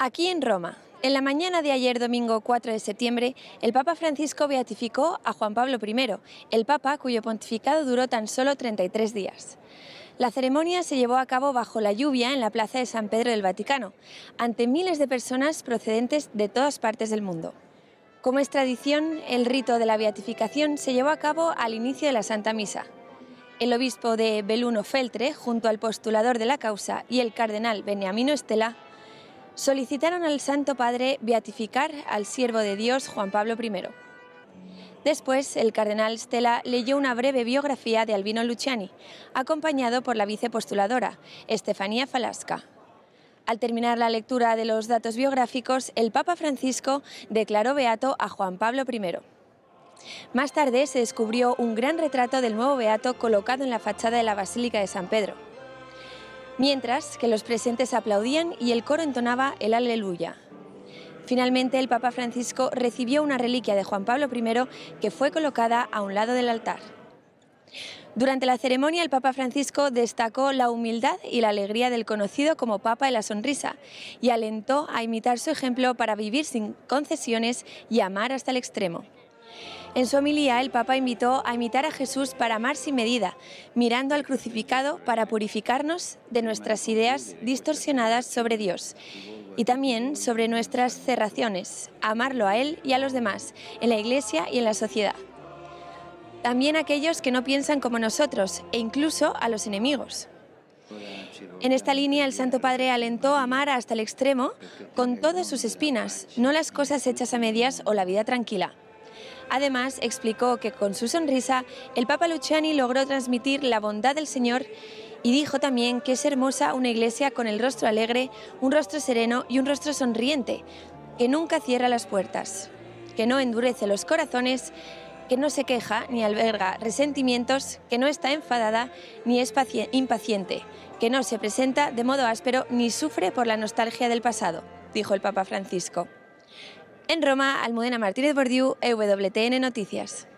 Aquí en Roma, en la mañana de ayer, domingo 4 de septiembre, el Papa Francisco beatificó a Juan Pablo I, el Papa cuyo pontificado duró tan solo 33 días. La ceremonia se llevó a cabo bajo la lluvia en la Plaza de San Pedro del Vaticano, ante miles de personas procedentes de todas partes del mundo. Como es tradición, el rito de la beatificación se llevó a cabo al inicio de la Santa Misa. El obispo de Beluno Feltre, junto al postulador de la causa y el cardenal Beniamino Estela, solicitaron al Santo Padre beatificar al siervo de Dios Juan Pablo I. Después, el cardenal Stella leyó una breve biografía de Albino Luciani, acompañado por la vicepostuladora, Estefanía Falasca. Al terminar la lectura de los datos biográficos, el Papa Francisco declaró beato a Juan Pablo I. Más tarde se descubrió un gran retrato del nuevo beato colocado en la fachada de la Basílica de San Pedro mientras que los presentes aplaudían y el coro entonaba el aleluya. Finalmente, el Papa Francisco recibió una reliquia de Juan Pablo I que fue colocada a un lado del altar. Durante la ceremonia, el Papa Francisco destacó la humildad y la alegría del conocido como Papa de la Sonrisa y alentó a imitar su ejemplo para vivir sin concesiones y amar hasta el extremo. En su homilía, el Papa invitó a imitar a Jesús para amar sin medida, mirando al crucificado para purificarnos de nuestras ideas distorsionadas sobre Dios y también sobre nuestras cerraciones, amarlo a Él y a los demás, en la Iglesia y en la sociedad. También a aquellos que no piensan como nosotros e incluso a los enemigos. En esta línea, el Santo Padre alentó a amar hasta el extremo con todas sus espinas, no las cosas hechas a medias o la vida tranquila. Además, explicó que con su sonrisa el Papa Luciani logró transmitir la bondad del Señor y dijo también que es hermosa una iglesia con el rostro alegre, un rostro sereno y un rostro sonriente, que nunca cierra las puertas, que no endurece los corazones, que no se queja ni alberga resentimientos, que no está enfadada ni es impaciente, que no se presenta de modo áspero ni sufre por la nostalgia del pasado, dijo el Papa Francisco. En Roma, Almudena Martínez Bordiú, EWTN Noticias.